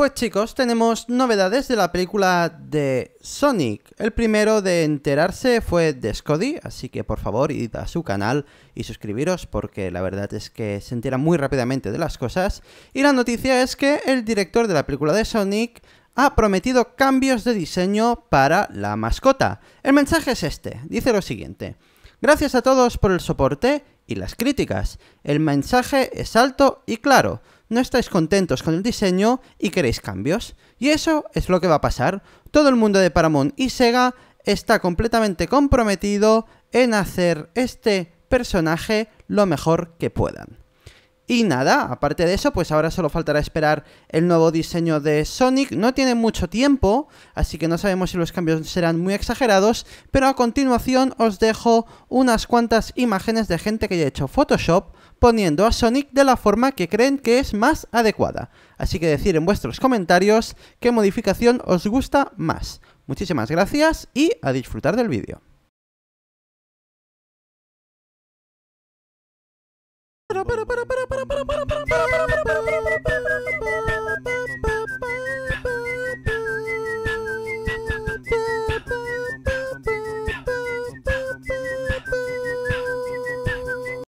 Pues chicos, tenemos novedades de la película de Sonic. El primero de enterarse fue de Scotty, así que por favor id a su canal y suscribiros porque la verdad es que se entera muy rápidamente de las cosas. Y la noticia es que el director de la película de Sonic ha prometido cambios de diseño para la mascota. El mensaje es este, dice lo siguiente. Gracias a todos por el soporte y las críticas. El mensaje es alto y claro no estáis contentos con el diseño y queréis cambios. Y eso es lo que va a pasar. Todo el mundo de Paramount y Sega está completamente comprometido en hacer este personaje lo mejor que puedan. Y nada, aparte de eso, pues ahora solo faltará esperar el nuevo diseño de Sonic. No tiene mucho tiempo, así que no sabemos si los cambios serán muy exagerados, pero a continuación os dejo unas cuantas imágenes de gente que ha hecho Photoshop poniendo a Sonic de la forma que creen que es más adecuada. Así que decir en vuestros comentarios qué modificación os gusta más. Muchísimas gracias y a disfrutar del vídeo.